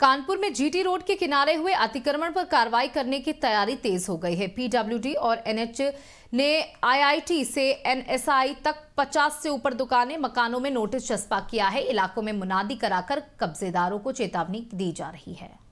कानपुर में GT road के किनारे हुए अतिक्रमण पर कार्रवाई करने की तैयारी तेज हो गई है पीडब्ल्यूडी और एनएच ने आईआईटी से एनएसआई तक 50 से ऊपर दुकानें मकानों में नोटिस चस्पा किया है इलाकों में मुनादी कराकर कब्जेदारों को चेतावनी दी जा रही है